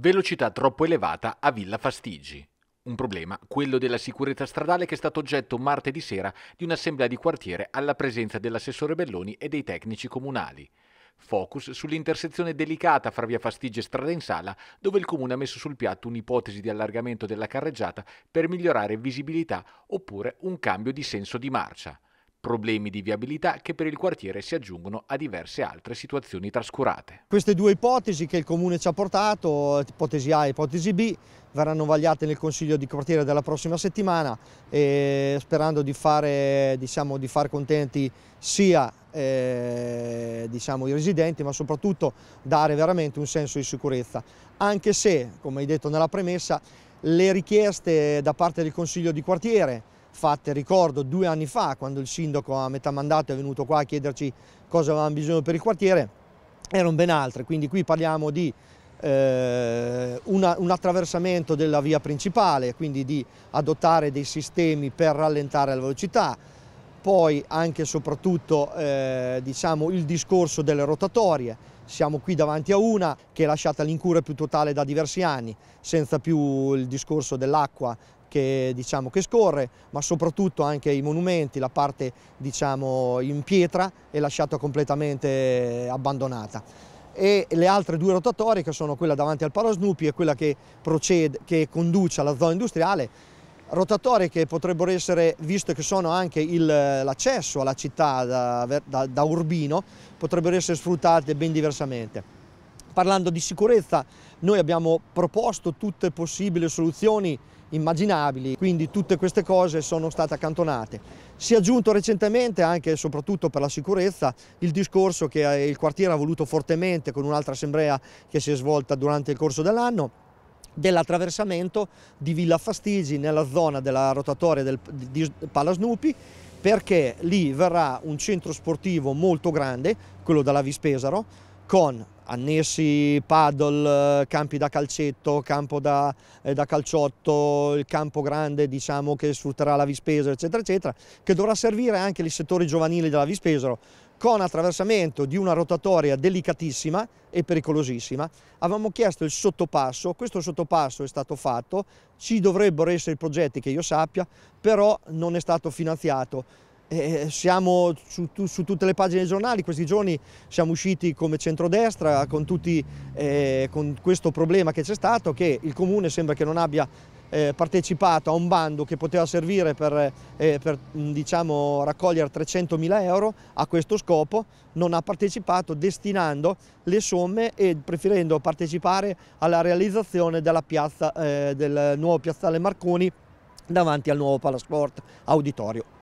Velocità troppo elevata a Villa Fastigi. Un problema, quello della sicurezza stradale che è stato oggetto martedì sera di un'assemblea di quartiere alla presenza dell'assessore Belloni e dei tecnici comunali. Focus sull'intersezione delicata fra via Fastigi e Strada in Sala, dove il comune ha messo sul piatto un'ipotesi di allargamento della carreggiata per migliorare visibilità oppure un cambio di senso di marcia problemi di viabilità che per il quartiere si aggiungono a diverse altre situazioni trascurate. Queste due ipotesi che il Comune ci ha portato, ipotesi A e ipotesi B, verranno vagliate nel Consiglio di quartiere della prossima settimana e eh, sperando di fare diciamo, di far contenti sia eh, diciamo, i residenti ma soprattutto dare veramente un senso di sicurezza. Anche se, come hai detto nella premessa, le richieste da parte del Consiglio di quartiere fatte, ricordo, due anni fa, quando il sindaco a metà mandato è venuto qua a chiederci cosa avevamo bisogno per il quartiere, erano ben altre, quindi qui parliamo di eh, una, un attraversamento della via principale, quindi di adottare dei sistemi per rallentare la velocità, poi anche e soprattutto eh, diciamo, il discorso delle rotatorie. Siamo qui davanti a una che è lasciata all'incura più totale da diversi anni, senza più il discorso dell'acqua che, diciamo, che, scorre, ma soprattutto anche i monumenti, la parte diciamo, in pietra è lasciata completamente abbandonata. E le altre due rotatorie, che sono quella davanti al Parasnupi e quella che, procede, che conduce alla zona industriale, rotatorie che potrebbero essere, visto che sono anche l'accesso alla città da, da, da urbino, potrebbero essere sfruttate ben diversamente. Parlando di sicurezza, noi abbiamo proposto tutte possibili soluzioni immaginabili, quindi tutte queste cose sono state accantonate. Si è aggiunto recentemente, anche e soprattutto per la sicurezza, il discorso che eh, il quartiere ha voluto fortemente con un'altra assemblea che si è svolta durante il corso dell'anno, dell'attraversamento di Villa Fastigi nella zona della rotatoria del, di Pala Snupi perché lì verrà un centro sportivo molto grande, quello della Vispesaro, con annessi paddle, campi da calcetto, campo da, eh, da, calciotto, il campo grande diciamo, che sfrutterà la Vispesaro, eccetera, eccetera, che dovrà servire anche ai settori giovanili della Vispesaro, con attraversamento di una rotatoria delicatissima e pericolosissima. Avevamo chiesto il sottopasso, questo sottopasso è stato fatto, ci dovrebbero essere progetti che io sappia, però non è stato finanziato. Eh, siamo su, su, tutte le pagine dei giornali, questi giorni siamo usciti come centrodestra con, tutti, eh, con questo problema che c'è stato, che il comune sembra che non abbia eh, partecipato a un bando che poteva servire per, eh, eh per mm, diciamo, raccogliere 300.000 euro a questo scopo, non ha partecipato destinando le somme e preferendo partecipare alla realizzazione della piazza, eh, del nuovo piazzale Marconi davanti al nuovo Palasport Auditorio.